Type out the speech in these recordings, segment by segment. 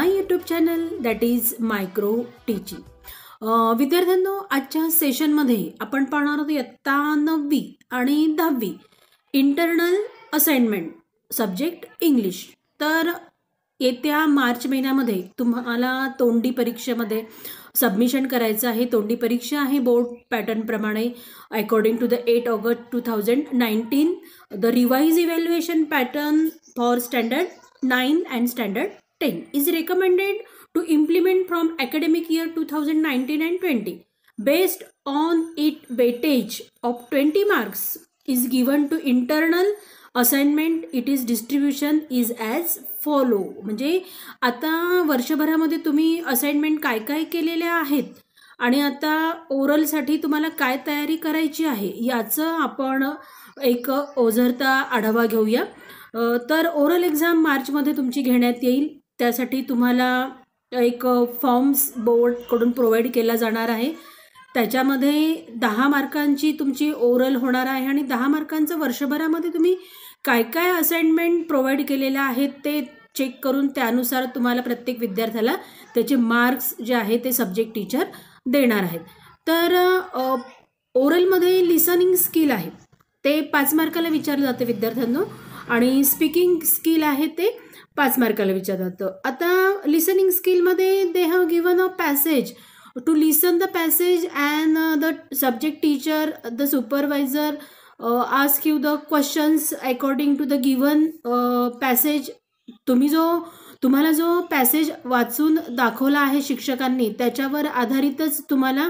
my YouTube channel that is micro teaching विद्यार्थ्यांनो आजच्या सेशनमध्ये आपण पाहणार आहोत इयत्ता नववी आणि दहावी इंटरनल असाइनमेंट सब्जेक्ट इंग्लिश तर येत्या मार्च महिन्यामध्ये तुम्हाला तोंडी परीक्षेमध्ये सबमिशन करायचं आहे तोंडी परीक्षा आहे बोर्ड पॅटर्नप्रमाणे according to the eight August two thousand nineteen the revised evaluation pattern for standard nine and standard ten is recommended to implement from academic year two thousand nineteen and twenty based on it weightage of twenty marks is given to internal assignment it is distribution is as follow म्हणजे आता वर्षभरामध्ये तुम्ही assignment काय काय केलेल्या आहेत आणि आता ओरलसाठी तुम्हाला काय तयारी करायची आहे याचं आपण एक ओझरता आढावा घेऊया तर ओरल एक्झाम मार्चमध्ये तुमची घेण्यात येईल त्यासाठी तुम्हाला एक फॉर्म्स बोर्डकडून प्रोव्हाइड केला जाणार आहे त्याच्यामध्ये दहा मार्कांची तुमची ओरल होणार आहे आणि दहा मार्कांचं वर्षभरामध्ये तुम्ही काय काय असाइनमेंट प्रोव्हाइड केलेलं आहेत ते चेक करून त्यानुसार तुम्हाला प्रत्येक विद्यार्थ्याला त्याचे मार्क्स जे आहे ते सब्जेक्ट टीचर देणार आहेत तर ओरलमध्ये लिसनिंग स्किल आहे ते पाच मार्काला विचारलं जातं विद्यार्थ्यांना आणि स्पीकिंग स्किल आहे ते पाच मार्काला विचारतात आता लिसनिंग स्किलमध्ये they have given a passage to listen the passage and the subject teacher the supervisor ask you the questions according to the given passage तुम्ही जो तुम्हाला जो पॅसेज वाचून दाखवला आहे शिक्षकांनी त्याच्यावर आधारितच तुम्हाला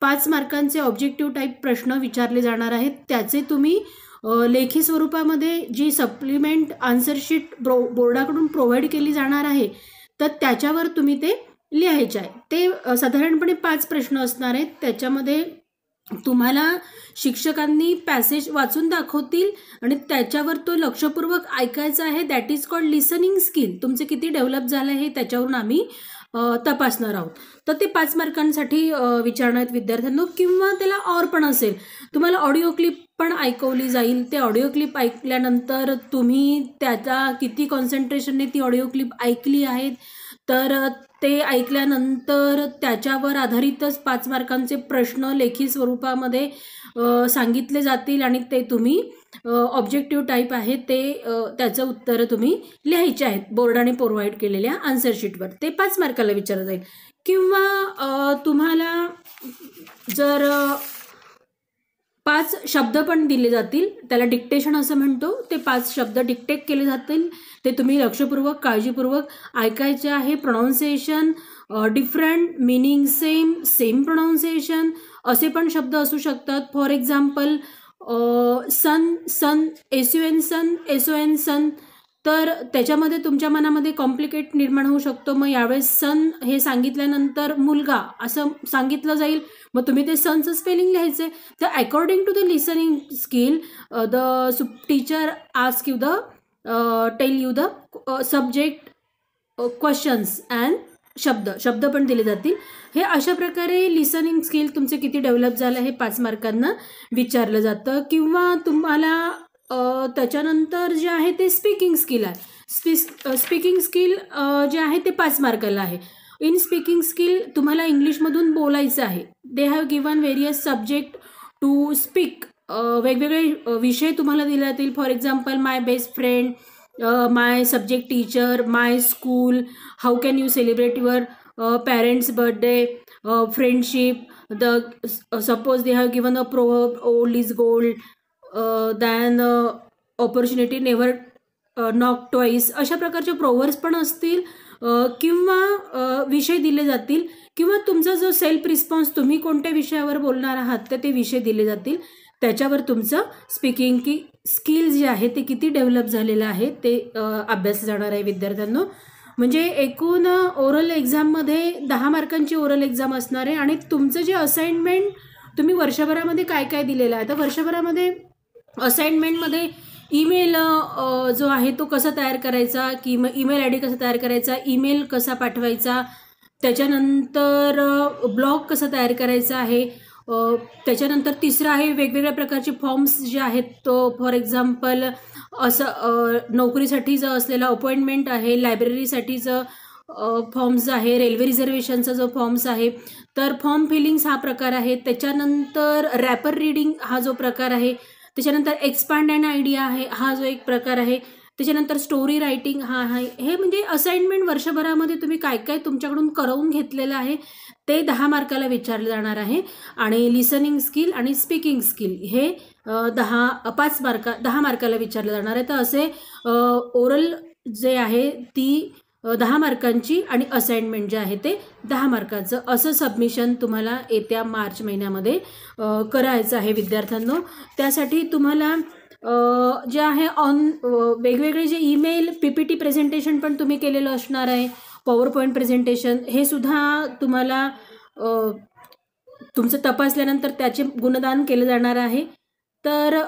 पाच मार्कांचे ऑब्जेक्टिव्ह टाईप प्रश्न विचारले जाणार आहेत त्याचे तुम्ही लेखी स्वरूपामध्ये जी सप्लिमेंट आन्सरशीट प्रो बोर्डाकडून प्रोव्हाइड केली जाणार आहे तर त्याच्यावर तुम्ही ते लिहायचे आहे ते साधारणपणे पाच प्रश्न असणार आहेत त्याच्यामध्ये तुम्हाला शिक्षकांनी पॅसेज वाचून दाखवतील आणि त्याच्यावर तो लक्षपूर्वक ऐकायचा आहे that is called listening skill तुमचे किती डेव्हलप झालं आहे त्याच्यावरून आम्ही तपासणार आहोत तर ते पाच मार्कांसाठी विचारणार आहेत विद्यार्थ्यांना किंवा त्याला ऑर पण असेल तुम्हाला ऑडिओ क्लिप पण ऐकवली जाईल ते ऑडिओ क्लिप ऐकल्यानंतर तुम्ही त्याचा किती कॉन्सन्ट्रेशनने ती ऑडिओ क्लिप ऐकली आहेत तर ते ऐकल्यानंतर त्याच्यावर आधारितच पाच मार्कांचे प्रश्न लेखी स्वरूपामध्ये सांगितले जातील आणि ते तुम्ही ऑब्जेक्टिव्ह टाईप आहे ते त्याचं उत्तर तुम्ही लिहायचे आहेत बोर्डाने प्रोव्हाइड केलेल्या आन्सरशीटवर ते पाच मार्काला विचारलं जाईल किंवा तुम्हाला जर पाच शब्द पण दिले जातील त्याला डिक्टेशन असं म्हणतो ते पाच शब्द डिक्टेक केले जातील ते तुम्ही लक्षपूर्वक काळजीपूर्वक ऐकायचे आहे pronunciation different meaning same same pronunciation असे पण शब्द असू शकतात for example sun son S N sun S N son तर त्याच्यामध्ये तुमच्या मनामध्ये कॉम्प्लिकेट निर्माण होऊ शकतो मग यावेळेस सन हे सांगितल्यानंतर मुलगा असं सांगितलं जाईल मग तुम्ही ते सनचं स्पेलिंग लिहायचे तर according to the listening skill the sup teacher ask you the tell you the subject questions and शब्द शब्द पण दिले जातील हे अशा प्रकारे लिसनिंग स्किल तुमचे किती डेव्हलप झालं हे पाच मार्कांना विचारलं जातं किंवा तुम्हाला त्याच्यानंतर जे आहे ते स्पीकिंग स्किल आहे स्पी स्पीकिंग स्किल जे आहे ते पाच मार्काला आहे इन स्पीकिंग स्किल तुम्हाला इंग्लिशमधून बोलायचं आहे they have given various subject to speak वेगवेगळे विषय तुम्हाला दिले जातील for example my best friend my subject teacher my school how can you celebrate your parents birthday friendship the suppose they have given a prov old is gold then opportunity never knock twice अशा प्रकारचे Proverbs पण असतील किंवा विषय दिले जातील किंवा तुमचा जो सेल्फ रिस्पॉन्स तुम्ही कोणत्या विषयावर बोलणार आहात तर ते विषय दिले जातील त्याच्यावर तुमचं स्पीकिंग की स्किल जे आहे ते किती डेव्हलप झालेलं आहे ते अभ्यास जाणार आहे विद्यार्थ्यांना म्हणजे एकूण ओरल एक्झाममध्ये दहा मार्कांची ओरल एक्झाम असणार आहे आणि तुमचं जे असाइनमेंट तुम्ही वर्षभरामध्ये काय काय दिलेलं आहे तर वर्षभरामध्ये असाइनमेंटमध्ये ईमेल जो आहे तो कसा तयार करायचा की ईमेल आय डी कसा तयार करायचा ईमेल कसा पाठवायचा त्याच्यानंतर ब्लॉग कसा तयार करायचा आहे त्याच्यानंतर तिसरं आहे वेगवेगळ्या प्रकारचे फॉर्म्स जे आहेत तो फॉर एक्झाम्पल असं नोकरीसाठी जो असलेला अपॉइंटमेंट आहे लायब्ररीसाठीचं फॉर्म्स आहे रेल्वे रिझर्वेशनचा जो फॉर्म्स आहे तर फॉर्म फिलिंग्स हा प्रकार आहे त्याच्यानंतर रॅपर रीडिंग हा जो प्रकार आहे त्याच्यानंतर एक्सपांड अँड आयडिया आहे हा जो एक प्रकार आहे त्याच्यानंतर स्टोरी रायटिंग हा आहे हे म्हणजे असाइनमेंट वर्षभरामध्ये तुम्ही काय काय तुमच्याकडून करवून घेतलेलं आहे ते दहा मार्काला विचारलं जाणार आहे आणि लिसनिंग स्किल आणि स्पीकिंग स्किल हे दहा पाच मार्का दहा मार्काला विचारलं जाणार आहे तर असे ओरल जे आहे ती दहा मार्कांची आणि असाइनमेंट जे आहे ते दहा मार्काचं असं सबमिशन तुम्हाला येत्या मार्च महिन्यामध्ये करायचं आहे विद्यार्थ्यांनो त्यासाठी तुम्हाला जे आहे ऑन वेगवेगळे जे email P P T presentation पण तुम्ही केलेलं असणार आहे पॉवर पॉईंट प्रेझेंटेशन हे सुद्धा तुम्हाला तुमचं तपासल्यानंतर त्याचे गुणदान केलं जाणार आहे तर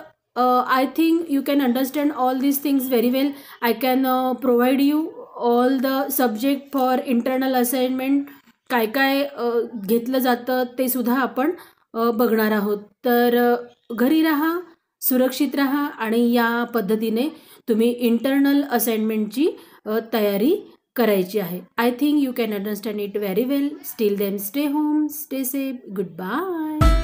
I think you can understand all these things very well I can provide you all the subject for internal assignment काय काय घेतलं जातं ते सुद्धा आपण बघणार आहोत तर घरी राहा सुरक्षित राहा आणि या पद्धतीने तुम्ही इंटरनल असाइनमेंटची तयारी करायची आहे I think you can understand it very well still them stay home stay safe good bye